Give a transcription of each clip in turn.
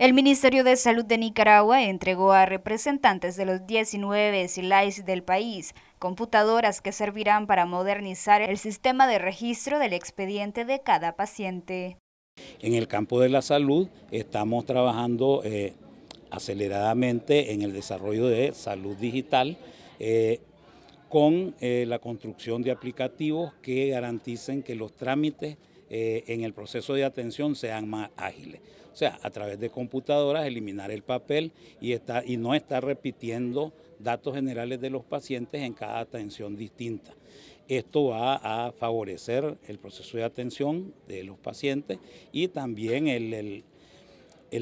El Ministerio de Salud de Nicaragua entregó a representantes de los 19 SILAIS del país computadoras que servirán para modernizar el sistema de registro del expediente de cada paciente. En el campo de la salud estamos trabajando eh, aceleradamente en el desarrollo de salud digital eh, con eh, la construcción de aplicativos que garanticen que los trámites eh, en el proceso de atención sean más ágiles. O sea, a través de computadoras eliminar el papel y, y no estar repitiendo datos generales de los pacientes en cada atención distinta. Esto va a favorecer el proceso de atención de los pacientes y también el,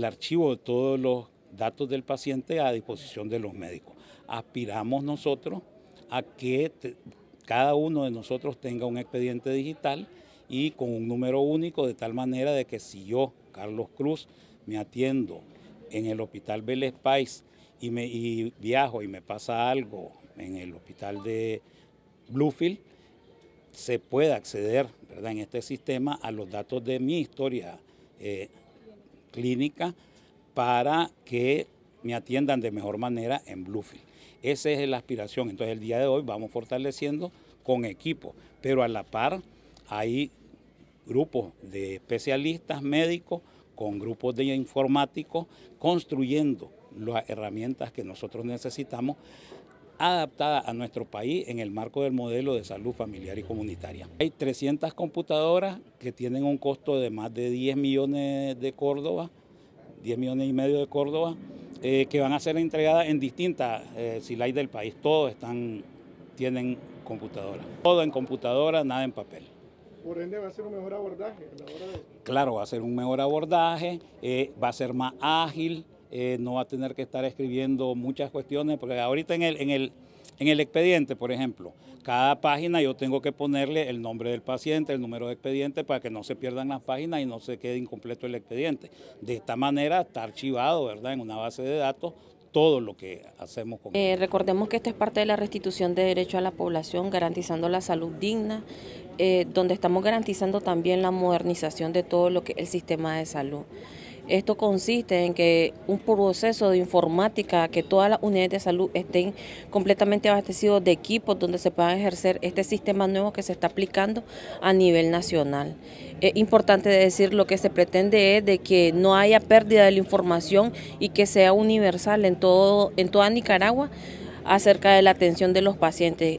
archivo de todos los datos del paciente a disposición de los médicos. Aspiramos nosotros a que cada uno de nosotros tenga un expediente digital y con un número único, de tal manera de que si yo, Carlos Cruz, me atiendo en el Hospital Vélez Pais y, viajo y me pasa algo en el Hospital de Bluefield, se pueda acceder en este sistema a los datos de mi historia eh, clínica para que me atiendan de mejor manera en Bluefield. Esa es la aspiración. Entonces el día de hoy vamos fortaleciendo con equipo, pero a la par hay grupos de especialistas médicos con grupos de informáticos construyendo las herramientas que nosotros necesitamos adaptadas a nuestro país en el marco del modelo de salud familiar y comunitaria. Hay 300 computadoras que tienen un costo de más de 10 millones de Córdoba, 10 millones y medio de Córdoba, eh, que van a ser entregadas en distintas eh, SILAI del país. Todos están, tienen computadoras. Todo en computadora, nada en papel por va a ser un mejor abordaje. Claro, va a ser un mejor abordaje, eh, va a ser más ágil, eh, no va a tener que estar escribiendo muchas cuestiones, porque ahorita en el, en el, expediente, por ejemplo, cada página yo tengo que ponerle el nombre del paciente, el número de expediente, para que no se pierdan las páginas y no se quede incompleto el expediente. De esta manera está archivado, ¿verdad?, en una base de datos todo lo que hacemos con eh, Recordemos que esta es parte de la restitución de derecho a la población, garantizando la salud digna, eh, donde estamos garantizando también la modernización de todo lo que es el sistema de salud. Esto consiste en que un proceso de informática, que todas las unidades de salud estén completamente abastecidas de equipos donde se pueda ejercer este sistema nuevo que se está aplicando a nivel nacional. Es importante decir lo que se pretende es de que no haya pérdida de la información y que sea universal en, todo, en toda Nicaragua acerca de la atención de los pacientes.